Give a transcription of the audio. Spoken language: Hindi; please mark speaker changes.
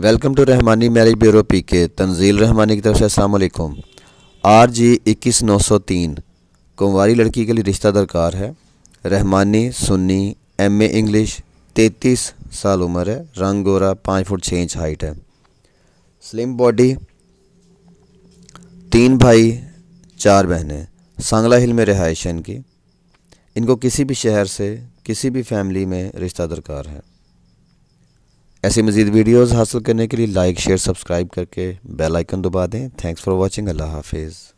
Speaker 1: welcome to Rahmani marriage bureau P K Tanzeel Rahmani की तरफ से असलकुम आर जी इक्कीस नौ सौ तीन कुंवारी लड़की के लिए रिश्ता दरकार है Rahmani Sunni M A English तैतीस साल उम्र है रंग गोरा पाँच फुट छः इंच हाइट है स्लिम बॉडी तीन भाई चार बहनें सांगला हिल में रहायश है इनकी इनको किसी भी शहर से किसी भी फैमिली में रिश्ता दरकार है ऐसी मजीद वीडियोज़ हासिल करने के लिए लाइक शेयर सब्सक्राइब करके बेल आइकन दबा दें थैंक्स फॉर वॉचिंग अल्लाह हाफिज़